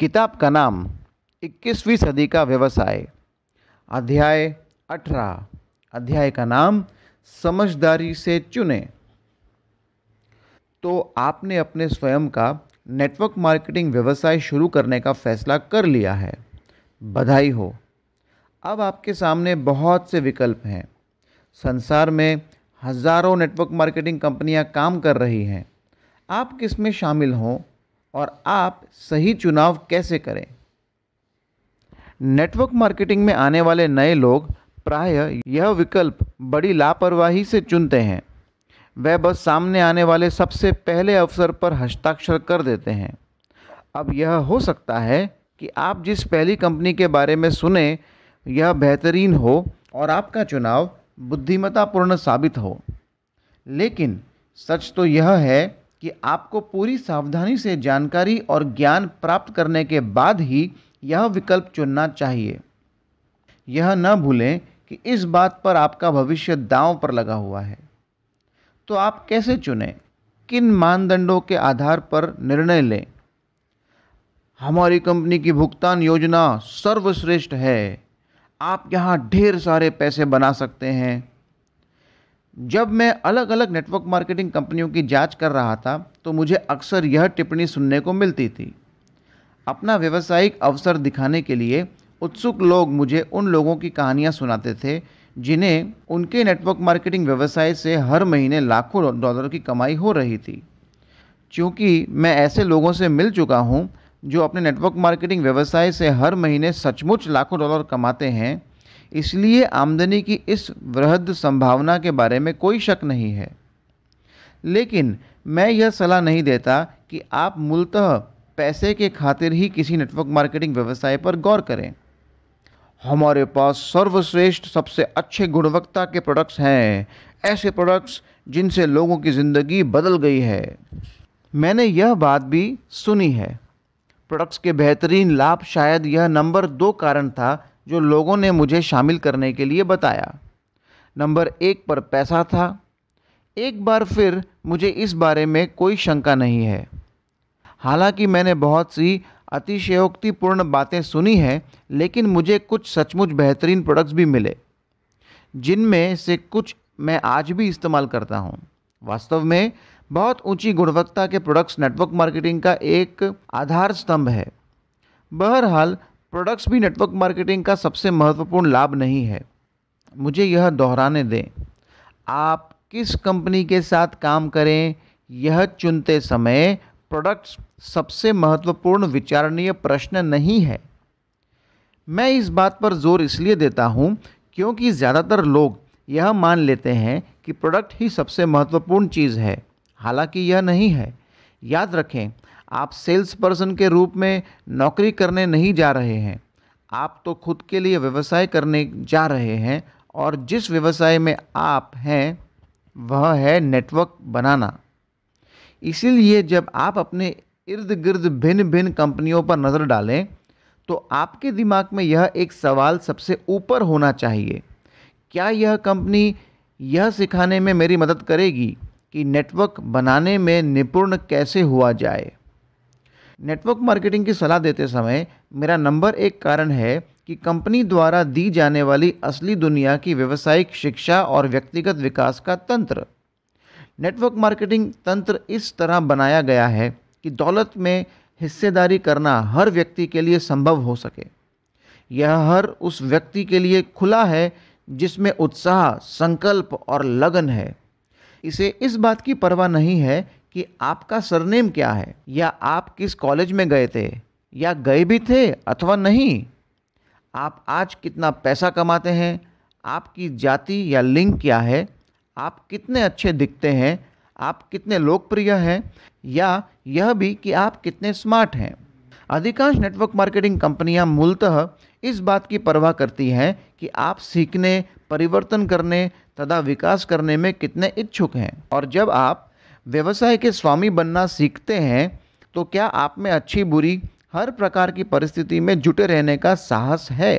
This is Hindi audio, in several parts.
किताब का नाम 21वीं सदी का व्यवसाय अध्याय 18 अध्याय का नाम समझदारी से चुने तो आपने अपने स्वयं का नेटवर्क मार्केटिंग व्यवसाय शुरू करने का फैसला कर लिया है बधाई हो अब आपके सामने बहुत से विकल्प हैं संसार में हज़ारों नेटवर्क मार्केटिंग कंपनियां काम कर रही हैं आप किस में शामिल हों और आप सही चुनाव कैसे करें नेटवर्क मार्केटिंग में आने वाले नए लोग प्रायः यह विकल्प बड़ी लापरवाही से चुनते हैं वह बस सामने आने वाले सबसे पहले अवसर पर हस्ताक्षर कर देते हैं अब यह हो सकता है कि आप जिस पहली कंपनी के बारे में सुने यह बेहतरीन हो और आपका चुनाव बुद्धिमत्तापूर्ण साबित हो लेकिन सच तो यह है कि आपको पूरी सावधानी से जानकारी और ज्ञान प्राप्त करने के बाद ही यह विकल्प चुनना चाहिए यह न भूलें कि इस बात पर आपका भविष्य दांव पर लगा हुआ है तो आप कैसे चुनें किन मानदंडों के आधार पर निर्णय लें हमारी कंपनी की भुगतान योजना सर्वश्रेष्ठ है आप यहाँ ढेर सारे पैसे बना सकते हैं जब मैं अलग अलग नेटवर्क मार्केटिंग कंपनियों की जांच कर रहा था तो मुझे अक्सर यह टिप्पणी सुनने को मिलती थी अपना व्यवसायिक अवसर दिखाने के लिए उत्सुक लोग मुझे उन लोगों की कहानियाँ सुनाते थे जिन्हें उनके नेटवर्क मार्केटिंग व्यवसाय से हर महीने लाखों डॉलर की कमाई हो रही थी क्योंकि मैं ऐसे लोगों से मिल चुका हूँ जो अपने नेटवर्क मार्केटिंग व्यवसाय से हर महीने सचमुच लाखों डॉलर कमाते हैं इसलिए आमदनी की इस वृहद संभावना के बारे में कोई शक नहीं है लेकिन मैं यह सलाह नहीं देता कि आप मूलतः पैसे के खातिर ही किसी नेटवर्क मार्केटिंग व्यवसाय पर गौर करें हमारे पास सर्वश्रेष्ठ सबसे अच्छे गुणवत्ता के प्रोडक्ट्स हैं ऐसे प्रोडक्ट्स जिनसे लोगों की ज़िंदगी बदल गई है मैंने यह बात भी सुनी है प्रोडक्ट्स के बेहतरीन लाभ शायद यह नंबर दो कारण था जो लोगों ने मुझे शामिल करने के लिए बताया नंबर एक पर पैसा था एक बार फिर मुझे इस बारे में कोई शंका नहीं है हालांकि मैंने बहुत सी अतिशयोक्तिपूर्ण बातें सुनी हैं लेकिन मुझे कुछ सचमुच बेहतरीन प्रोडक्ट्स भी मिले जिनमें से कुछ मैं आज भी इस्तेमाल करता हूँ वास्तव में बहुत ऊंची गुणवत्ता के प्रोडक्ट्स नेटवर्क मार्केटिंग का एक आधार स्तंभ है बहरहाल प्रोडक्ट्स भी नेटवर्क मार्केटिंग का सबसे महत्वपूर्ण लाभ नहीं है मुझे यह दोहराने दें आप किस कंपनी के साथ काम करें यह चुनते समय प्रोडक्ट्स सबसे महत्वपूर्ण विचारणीय प्रश्न नहीं है मैं इस बात पर जोर इसलिए देता हूँ क्योंकि ज़्यादातर लोग यह मान लेते हैं कि प्रोडक्ट ही सबसे महत्वपूर्ण चीज़ है हालांकि यह नहीं है याद रखें आप सेल्स पर्सन के रूप में नौकरी करने नहीं जा रहे हैं आप तो खुद के लिए व्यवसाय करने जा रहे हैं और जिस व्यवसाय में आप हैं वह है नेटवर्क बनाना इसीलिए जब आप अपने इर्द गिर्द भिन्न भिन्न कंपनियों पर नज़र डालें तो आपके दिमाग में यह एक सवाल सबसे ऊपर होना चाहिए क्या यह कंपनी यह सिखाने में मेरी मदद करेगी कि नेटवर्क बनाने में निपुण कैसे हुआ जाए नेटवर्क मार्केटिंग की सलाह देते समय मेरा नंबर एक कारण है कि कंपनी द्वारा दी जाने वाली असली दुनिया की व्यवसायिक शिक्षा और व्यक्तिगत विकास का तंत्र नेटवर्क मार्केटिंग तंत्र इस तरह बनाया गया है कि दौलत में हिस्सेदारी करना हर व्यक्ति के लिए संभव हो सके यह हर उस व्यक्ति के लिए खुला है जिसमें उत्साह संकल्प और लगन है इसे इस बात की परवाह नहीं है कि आपका सरनेम क्या है या आप किस कॉलेज में गए थे या गए भी थे अथवा नहीं आप आज कितना पैसा कमाते हैं आपकी जाति या लिंग क्या है आप कितने अच्छे दिखते हैं आप कितने लोकप्रिय हैं या यह भी कि आप कितने स्मार्ट हैं अधिकांश नेटवर्क मार्केटिंग कंपनियां मूलतः इस बात की परवाह करती हैं कि आप सीखने परिवर्तन करने तथा विकास करने में कितने इच्छुक हैं और जब आप व्यवसाय के स्वामी बनना सीखते हैं तो क्या आप में अच्छी बुरी हर प्रकार की परिस्थिति में जुटे रहने का साहस है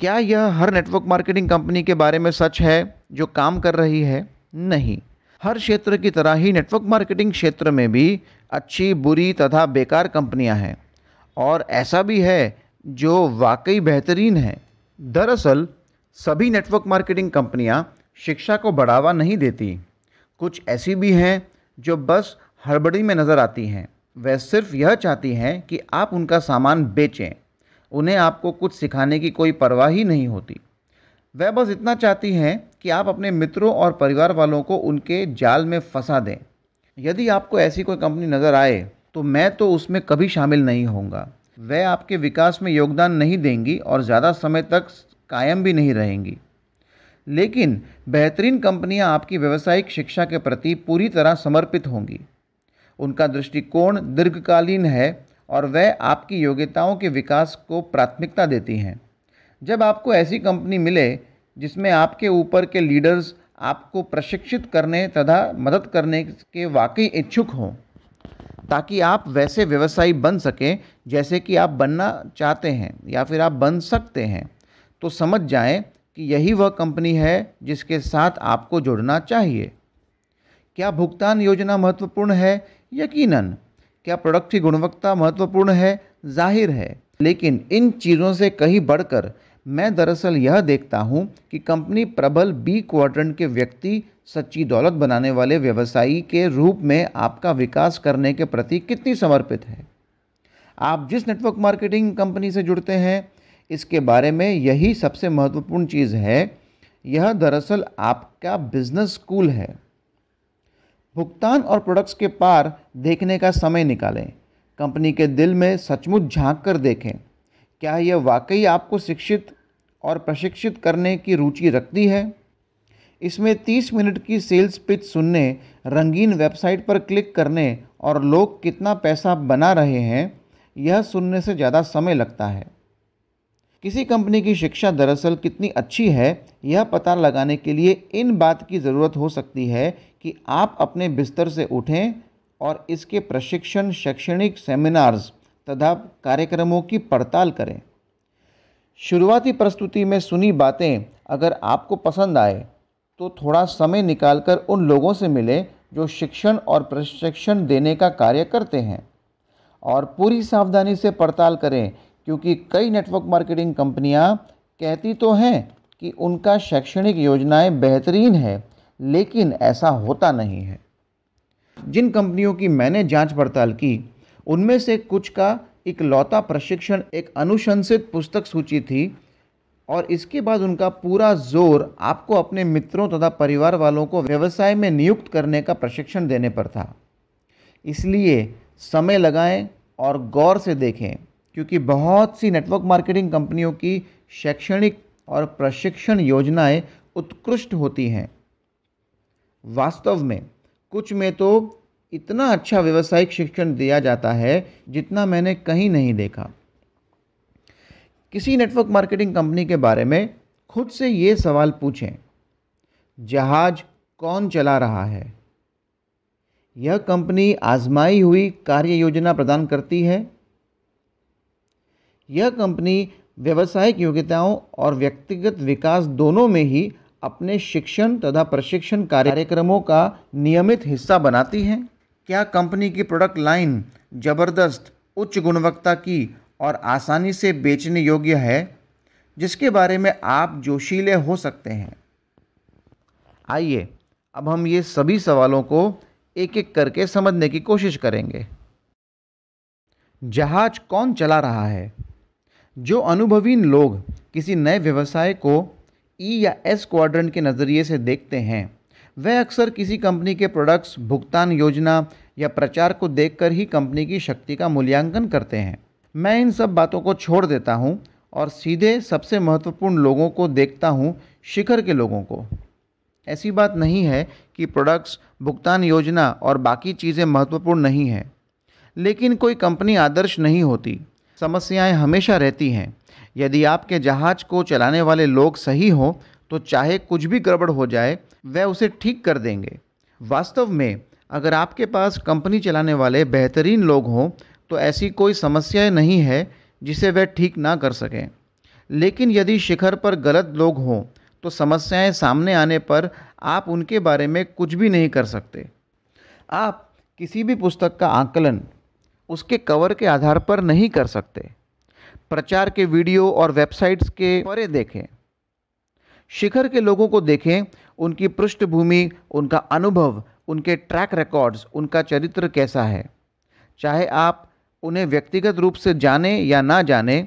क्या यह हर नेटवर्क मार्केटिंग कंपनी के बारे में सच है जो काम कर रही है नहीं हर क्षेत्र की तरह ही नेटवर्क मार्केटिंग क्षेत्र में भी अच्छी बुरी तथा बेकार कंपनियां हैं और ऐसा भी है जो वाकई बेहतरीन है दरअसल सभी नेटवर्क मार्केटिंग कंपनियां शिक्षा को बढ़ावा नहीं देती कुछ ऐसी भी हैं जो बस हड़बड़ी में नज़र आती हैं वह सिर्फ यह चाहती हैं कि आप उनका सामान बेचें उन्हें आपको कुछ सिखाने की कोई परवाह ही नहीं होती वह बस इतना चाहती हैं कि आप अपने मित्रों और परिवार वालों को उनके जाल में फंसा दें यदि आपको ऐसी कोई कंपनी नज़र आए तो मैं तो उसमें कभी शामिल नहीं होऊंगा वह आपके विकास में योगदान नहीं देंगी और ज़्यादा समय तक कायम भी नहीं रहेंगी लेकिन बेहतरीन कंपनियां आपकी व्यावसायिक शिक्षा के प्रति पूरी तरह समर्पित होंगी उनका दृष्टिकोण दीर्घकालीन है और वह आपकी योग्यताओं के विकास को प्राथमिकता देती हैं जब आपको ऐसी कंपनी मिले जिसमें आपके ऊपर के लीडर्स आपको प्रशिक्षित करने तथा मदद करने के वाकई इच्छुक हों ताकि आप वैसे व्यवसायी बन सकें जैसे कि आप बनना चाहते हैं या फिर आप बन सकते हैं तो समझ जाएं कि यही वह कंपनी है जिसके साथ आपको जुड़ना चाहिए क्या भुगतान योजना महत्वपूर्ण है यकीनन क्या प्रोडक्ट की गुणवत्ता महत्वपूर्ण है जाहिर है लेकिन इन चीज़ों से कहीं बढ़कर मैं दरअसल यह देखता हूँ कि कंपनी प्रबल बी क्वाड्रेंट के व्यक्ति सच्ची दौलत बनाने वाले व्यवसायी के रूप में आपका विकास करने के प्रति कितनी समर्पित है आप जिस नेटवर्क मार्केटिंग कंपनी से जुड़ते हैं इसके बारे में यही सबसे महत्वपूर्ण चीज़ है यह दरअसल आपका बिजनेस स्कूल है भुगतान और प्रोडक्ट्स के पार देखने का समय निकालें कंपनी के दिल में सचमुच झांक कर देखें क्या यह वाकई आपको शिक्षित और प्रशिक्षित करने की रुचि रखती है इसमें 30 मिनट की सेल्स पिच सुनने रंगीन वेबसाइट पर क्लिक करने और लोग कितना पैसा बना रहे हैं यह सुनने से ज़्यादा समय लगता है किसी कंपनी की शिक्षा दरअसल कितनी अच्छी है यह पता लगाने के लिए इन बात की ज़रूरत हो सकती है कि आप अपने बिस्तर से उठें और इसके प्रशिक्षण शैक्षणिक सेमिनार्स तथा कार्यक्रमों की पड़ताल करें शुरुआती प्रस्तुति में सुनी बातें अगर आपको पसंद आए तो थोड़ा समय निकालकर उन लोगों से मिलें जो शिक्षण और प्रशिक्षण देने का कार्य करते हैं और पूरी सावधानी से पड़ताल करें क्योंकि कई नेटवर्क मार्केटिंग कंपनियां कहती तो हैं कि उनका शैक्षणिक योजनाएं बेहतरीन है लेकिन ऐसा होता नहीं है जिन कंपनियों की मैंने जांच पड़ताल की उनमें से कुछ का इकलौता प्रशिक्षण एक अनुशंसित पुस्तक सूची थी और इसके बाद उनका पूरा जोर आपको अपने मित्रों तथा परिवार वालों को व्यवसाय में नियुक्त करने का प्रशिक्षण देने पर था इसलिए समय लगाएं और गौर से देखें क्योंकि बहुत सी नेटवर्क मार्केटिंग कंपनियों की शैक्षणिक और प्रशिक्षण योजनाएं उत्कृष्ट होती हैं वास्तव में कुछ में तो इतना अच्छा व्यावसायिक शिक्षण दिया जाता है जितना मैंने कहीं नहीं देखा किसी नेटवर्क मार्केटिंग कंपनी के बारे में खुद से ये सवाल पूछें जहाज कौन चला रहा है यह कंपनी आजमाई हुई कार्य योजना प्रदान करती है यह कंपनी व्यवसायिक योग्यताओं और व्यक्तिगत विकास दोनों में ही अपने शिक्षण तथा प्रशिक्षण कार्यक्रमों का नियमित हिस्सा बनाती है क्या कंपनी की प्रोडक्ट लाइन ज़बरदस्त उच्च गुणवत्ता की और आसानी से बेचने योग्य है जिसके बारे में आप जोशीले हो सकते हैं आइए अब हम ये सभी सवालों को एक एक करके समझने की कोशिश करेंगे जहाज कौन चला रहा है जो अनुभवी लोग किसी नए व्यवसाय को ई e या एस क्वाड्रेंट के नज़रिए से देखते हैं वह अक्सर किसी कंपनी के प्रोडक्ट्स भुगतान योजना या प्रचार को देखकर ही कंपनी की शक्ति का मूल्यांकन करते हैं मैं इन सब बातों को छोड़ देता हूँ और सीधे सबसे महत्वपूर्ण लोगों को देखता हूँ शिखर के लोगों को ऐसी बात नहीं है कि प्रोडक्ट्स भुगतान योजना और बाकी चीज़ें महत्वपूर्ण नहीं हैं लेकिन कोई कंपनी आदर्श नहीं होती समस्याएं हमेशा रहती हैं यदि आपके जहाज को चलाने वाले लोग सही हों तो चाहे कुछ भी गड़बड़ हो जाए वह उसे ठीक कर देंगे वास्तव में अगर आपके पास कंपनी चलाने वाले बेहतरीन लोग हों तो ऐसी कोई समस्याएं नहीं है जिसे वह ठीक ना कर सकें लेकिन यदि शिखर पर गलत लोग हों तो समस्याएं सामने आने पर आप उनके बारे में कुछ भी नहीं कर सकते आप किसी भी पुस्तक का आकलन उसके कवर के आधार पर नहीं कर सकते प्रचार के वीडियो और वेबसाइट्स के परे देखें शिखर के लोगों को देखें उनकी पृष्ठभूमि उनका अनुभव उनके ट्रैक रिकॉर्ड्स उनका चरित्र कैसा है चाहे आप उन्हें व्यक्तिगत रूप से जाने या ना जाने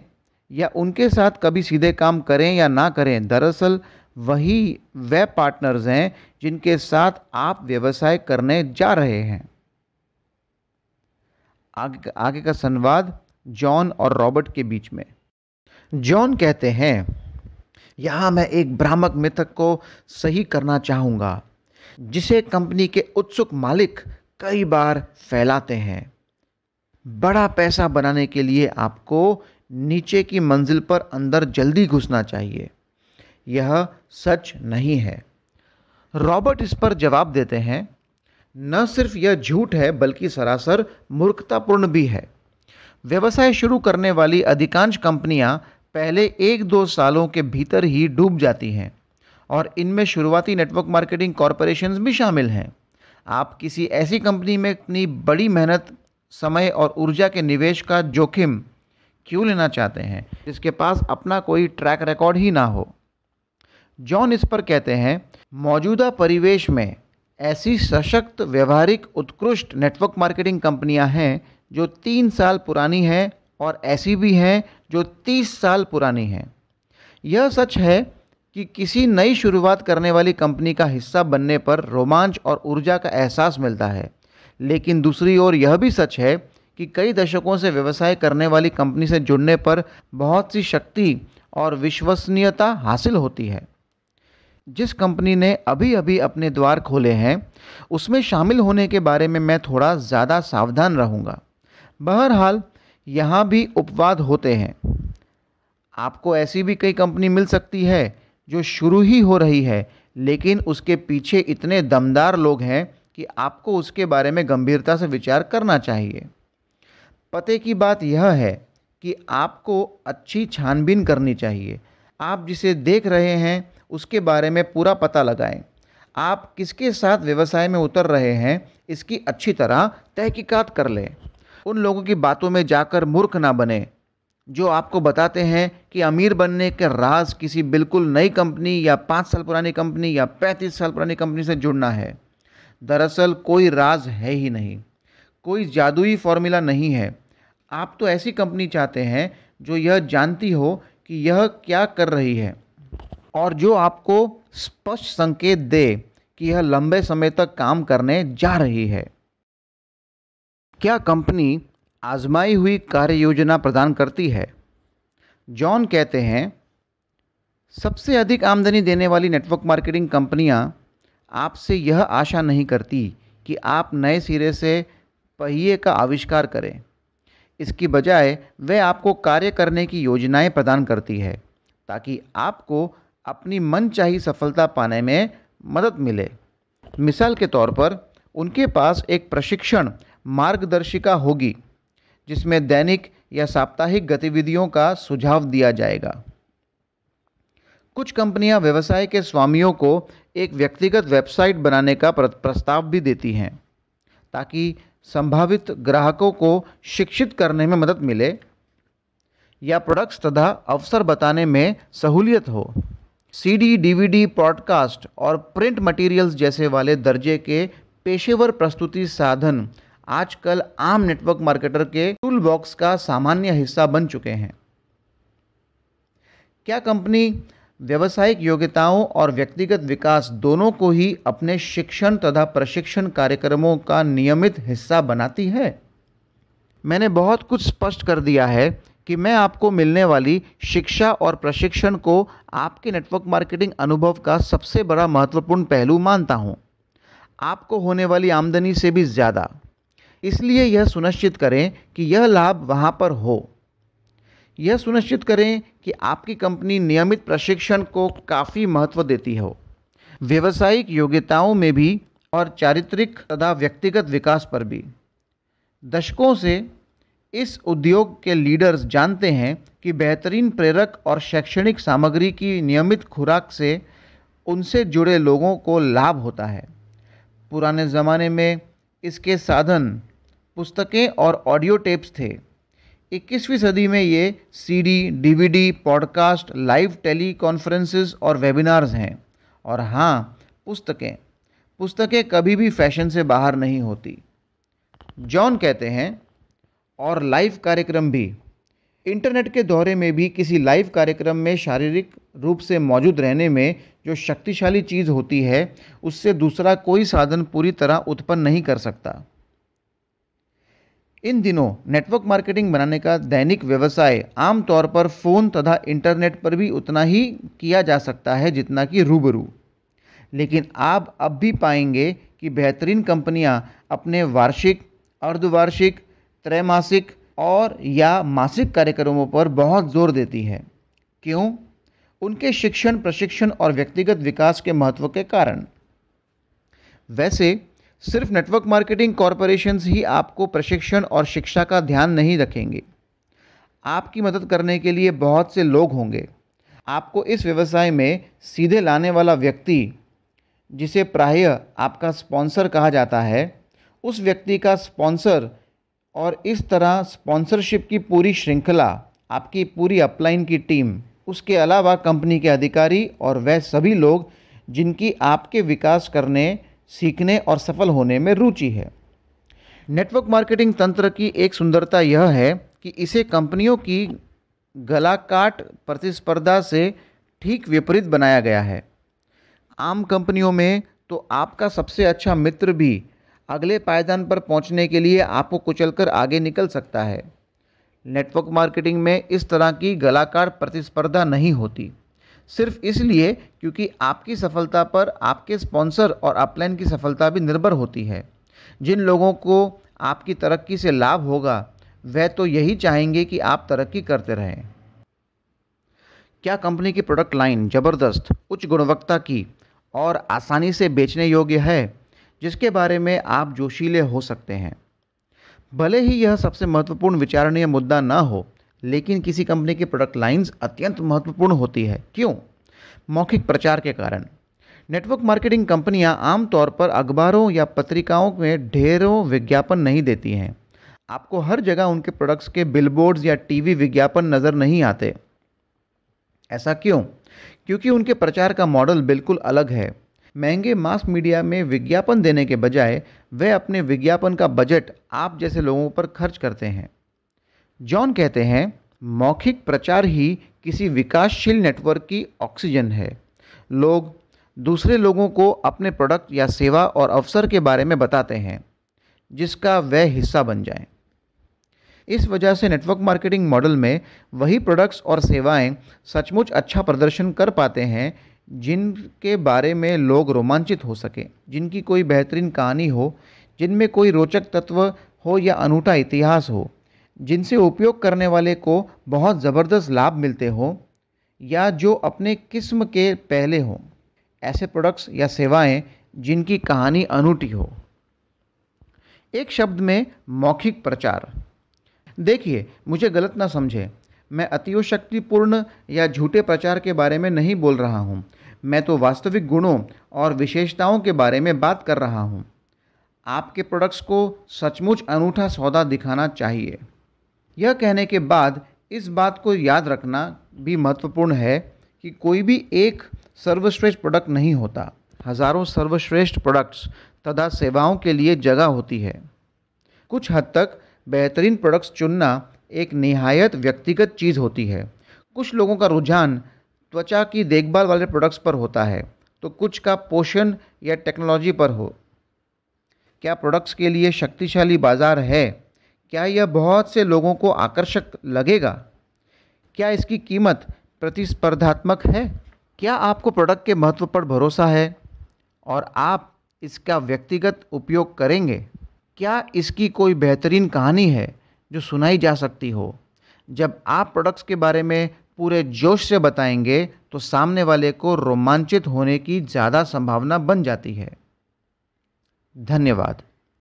या उनके साथ कभी सीधे काम करें या ना करें दरअसल वही वे पार्टनर्स हैं जिनके साथ आप व्यवसाय करने जा रहे हैं आगे का आगे का संवाद जॉन और रॉबर्ट के बीच में जॉन कहते हैं यहां मैं एक भ्रामक मृतक को सही करना चाहूंगा जिसे कंपनी के उत्सुक मालिक कई बार फैलाते हैं बड़ा पैसा बनाने के लिए आपको नीचे की मंजिल पर अंदर जल्दी घुसना चाहिए यह सच नहीं है रॉबर्ट इस पर जवाब देते हैं न सिर्फ यह झूठ है बल्कि सरासर मूर्खतापूर्ण भी है व्यवसाय शुरू करने वाली अधिकांश कंपनियां पहले एक दो सालों के भीतर ही डूब जाती हैं और इनमें शुरुआती नेटवर्क मार्केटिंग कॉरपोरेशंस भी शामिल हैं आप किसी ऐसी कंपनी में इतनी बड़ी मेहनत समय और ऊर्जा के निवेश का जोखिम क्यों लेना चाहते हैं जिसके पास अपना कोई ट्रैक रिकॉर्ड ही ना हो जॉन इस पर कहते हैं मौजूदा परिवेश में ऐसी सशक्त व्यवहारिक उत्कृष्ट नेटवर्क मार्केटिंग कंपनियां हैं जो तीन साल पुरानी हैं और ऐसी भी हैं जो तीस साल पुरानी हैं यह सच है कि किसी नई शुरुआत करने वाली कंपनी का हिस्सा बनने पर रोमांच और ऊर्जा का एहसास मिलता है लेकिन दूसरी ओर यह भी सच है कि कई दशकों से व्यवसाय करने वाली कंपनी से जुड़ने पर बहुत सी शक्ति और विश्वसनीयता हासिल होती है जिस कंपनी ने अभी अभी अपने द्वार खोले हैं उसमें शामिल होने के बारे में मैं थोड़ा ज़्यादा सावधान रहूँगा बहरहाल यहाँ भी उपवाद होते हैं आपको ऐसी भी कई कंपनी मिल सकती है जो शुरू ही हो रही है लेकिन उसके पीछे इतने दमदार लोग हैं कि आपको उसके बारे में गंभीरता से विचार करना चाहिए पते की बात यह है कि आपको अच्छी छानबीन करनी चाहिए आप जिसे देख रहे हैं उसके बारे में पूरा पता लगाएं आप किसके साथ व्यवसाय में उतर रहे हैं इसकी अच्छी तरह तहकीकात कर लें उन लोगों की बातों में जाकर मूर्ख ना बने जो आपको बताते हैं कि अमीर बनने के राज किसी बिल्कुल नई कंपनी या पाँच साल पुरानी कंपनी या पैंतीस साल पुरानी कंपनी से जुड़ना है दरअसल कोई राज है ही नहीं कोई जादुई फॉर्मूला नहीं है आप तो ऐसी कंपनी चाहते हैं जो यह जानती हो कि यह क्या कर रही है और जो आपको स्पष्ट संकेत दे कि यह लंबे समय तक काम करने जा रही है क्या कंपनी आजमाई हुई कार्य योजना प्रदान करती है जॉन कहते हैं सबसे अधिक आमदनी देने वाली नेटवर्क मार्केटिंग कंपनियां आपसे यह आशा नहीं करती कि आप नए सिरे से पहिए का आविष्कार करें इसकी बजाय वह आपको कार्य करने की योजनाएं प्रदान करती है ताकि आपको अपनी मनचाही सफलता पाने में मदद मिले मिसाल के तौर पर उनके पास एक प्रशिक्षण मार्गदर्शिका होगी जिसमें दैनिक या साप्ताहिक गतिविधियों का सुझाव दिया जाएगा कुछ कंपनियां व्यवसाय के स्वामियों को एक व्यक्तिगत वेबसाइट बनाने का प्रस्ताव भी देती हैं ताकि संभावित ग्राहकों को शिक्षित करने में मदद मिले या प्रोडक्ट्स तथा अवसर बताने में सहूलियत हो सीडी, डीवीडी, पॉडकास्ट और प्रिंट मटेरियल्स जैसे वाले दर्जे के पेशेवर प्रस्तुति साधन आजकल आम नेटवर्क मार्केटर के टूल बॉक्स का सामान्य हिस्सा बन चुके हैं क्या कंपनी व्यावसायिक योग्यताओं और व्यक्तिगत विकास दोनों को ही अपने शिक्षण तथा प्रशिक्षण कार्यक्रमों का नियमित हिस्सा बनाती है मैंने बहुत कुछ स्पष्ट कर दिया है कि मैं आपको मिलने वाली शिक्षा और प्रशिक्षण को आपके नेटवर्क मार्केटिंग अनुभव का सबसे बड़ा महत्वपूर्ण पहलू मानता हूँ आपको होने वाली आमदनी से भी ज़्यादा इसलिए यह सुनिश्चित करें कि यह लाभ वहाँ पर हो यह सुनिश्चित करें कि आपकी कंपनी नियमित प्रशिक्षण को काफ़ी महत्व देती हो व्यवसायिक योग्यताओं में भी और चारित्रिक तथा व्यक्तिगत विकास पर भी दशकों से इस उद्योग के लीडर्स जानते हैं कि बेहतरीन प्रेरक और शैक्षणिक सामग्री की नियमित खुराक से उनसे जुड़े लोगों को लाभ होता है पुराने ज़माने में इसके साधन पुस्तकें और ऑडियो टेप्स थे 21वीं सदी में ये CD, DVD, podcast live teleconferences और वेबिनार्स हैं और हाँ पुस्तकें पुस्तकें कभी भी फैशन से बाहर नहीं होती जॉन कहते हैं और लाइव कार्यक्रम भी इंटरनेट के दौरे में भी किसी लाइव कार्यक्रम में शारीरिक रूप से मौजूद रहने में जो शक्तिशाली चीज़ होती है उससे दूसरा कोई साधन पूरी तरह उत्पन्न नहीं कर सकता इन दिनों नेटवर्क मार्केटिंग बनाने का दैनिक व्यवसाय आमतौर पर फ़ोन तथा इंटरनेट पर भी उतना ही किया जा सकता है जितना कि रूबरू लेकिन आप अब भी पाएंगे कि बेहतरीन कंपनियां अपने वार्षिक अर्धवार्षिक त्रैमासिक और या मासिक कार्यक्रमों पर बहुत जोर देती है क्यों उनके शिक्षण प्रशिक्षण और व्यक्तिगत विकास के महत्व के कारण वैसे सिर्फ नेटवर्क मार्केटिंग कॉरपोरेशन ही आपको प्रशिक्षण और शिक्षा का ध्यान नहीं रखेंगे आपकी मदद करने के लिए बहुत से लोग होंगे आपको इस व्यवसाय में सीधे लाने वाला व्यक्ति जिसे प्राय आपका स्पॉन्सर कहा जाता है उस व्यक्ति का स्पॉन्सर और इस तरह स्पॉन्सरशिप की पूरी श्रृंखला आपकी पूरी अपलाइन की टीम उसके अलावा कंपनी के अधिकारी और वह सभी लोग जिनकी आपके विकास करने सीखने और सफल होने में रुचि है नेटवर्क मार्केटिंग तंत्र की एक सुंदरता यह है कि इसे कंपनियों की गलाकाट प्रतिस्पर्धा से ठीक विपरीत बनाया गया है आम कंपनियों में तो आपका सबसे अच्छा मित्र भी अगले पायदान पर पहुंचने के लिए आपको कुचलकर आगे निकल सकता है नेटवर्क मार्केटिंग में इस तरह की गलाकार प्रतिस्पर्धा नहीं होती सिर्फ इसलिए क्योंकि आपकी सफलता पर आपके स्पॉन्सर और अपलाइन की सफलता भी निर्भर होती है जिन लोगों को आपकी तरक्की से लाभ होगा वह तो यही चाहेंगे कि आप तरक्की करते रहें क्या कंपनी की प्रोडक्ट लाइन ज़बरदस्त उच्च गुणवत्ता की और आसानी से बेचने योग्य है जिसके बारे में आप जोशीले हो सकते हैं भले ही यह सबसे महत्वपूर्ण विचारणीय मुद्दा ना हो लेकिन किसी कंपनी की प्रोडक्ट लाइंस अत्यंत महत्वपूर्ण होती है क्यों मौखिक प्रचार के कारण नेटवर्क मार्केटिंग कंपनियां आमतौर पर अखबारों या पत्रिकाओं में ढेरों विज्ञापन नहीं देती हैं आपको हर जगह उनके प्रोडक्ट्स के बिलबोर्ड्स या टीवी विज्ञापन नज़र नहीं आते ऐसा क्यों क्योंकि उनके प्रचार का मॉडल बिल्कुल अलग है महंगे मास मीडिया में विज्ञापन देने के बजाय वे अपने विज्ञापन का बजट आप जैसे लोगों पर खर्च करते हैं जॉन कहते हैं मौखिक प्रचार ही किसी विकासशील नेटवर्क की ऑक्सीजन है लोग दूसरे लोगों को अपने प्रोडक्ट या सेवा और अवसर के बारे में बताते हैं जिसका वह हिस्सा बन जाए इस वजह से नेटवर्क मार्केटिंग मॉडल में वही प्रोडक्ट्स और सेवाएं सचमुच अच्छा प्रदर्शन कर पाते हैं जिनके बारे में लोग रोमांचित हो सकें जिनकी कोई बेहतरीन कहानी हो जिनमें कोई रोचक तत्व हो या अनूठा इतिहास हो जिनसे उपयोग करने वाले को बहुत ज़बरदस्त लाभ मिलते हों या जो अपने किस्म के पहले हों ऐसे प्रोडक्ट्स या सेवाएं जिनकी कहानी अनूठी हो एक शब्द में मौखिक प्रचार देखिए मुझे गलत ना समझें मैं अतिशक्तिपूर्ण या झूठे प्रचार के बारे में नहीं बोल रहा हूँ मैं तो वास्तविक गुणों और विशेषताओं के बारे में बात कर रहा हूँ आपके प्रोडक्ट्स को सचमुच अनूठा सौदा दिखाना चाहिए यह कहने के बाद इस बात को याद रखना भी महत्वपूर्ण है कि कोई भी एक सर्वश्रेष्ठ प्रोडक्ट नहीं होता हजारों सर्वश्रेष्ठ प्रोडक्ट्स तथा सेवाओं के लिए जगह होती है कुछ हद तक बेहतरीन प्रोडक्ट्स चुनना एक निहायत व्यक्तिगत चीज़ होती है कुछ लोगों का रुझान त्वचा की देखभाल वाले प्रोडक्ट्स पर होता है तो कुछ का पोषण या टेक्नोलॉजी पर हो क्या प्रोडक्ट्स के लिए शक्तिशाली बाज़ार है क्या यह बहुत से लोगों को आकर्षक लगेगा क्या इसकी कीमत प्रतिस्पर्धात्मक है क्या आपको प्रोडक्ट के महत्व पर भरोसा है और आप इसका व्यक्तिगत उपयोग करेंगे क्या इसकी कोई बेहतरीन कहानी है जो सुनाई जा सकती हो जब आप प्रोडक्ट्स के बारे में पूरे जोश से बताएंगे तो सामने वाले को रोमांचित होने की ज़्यादा संभावना बन जाती है धन्यवाद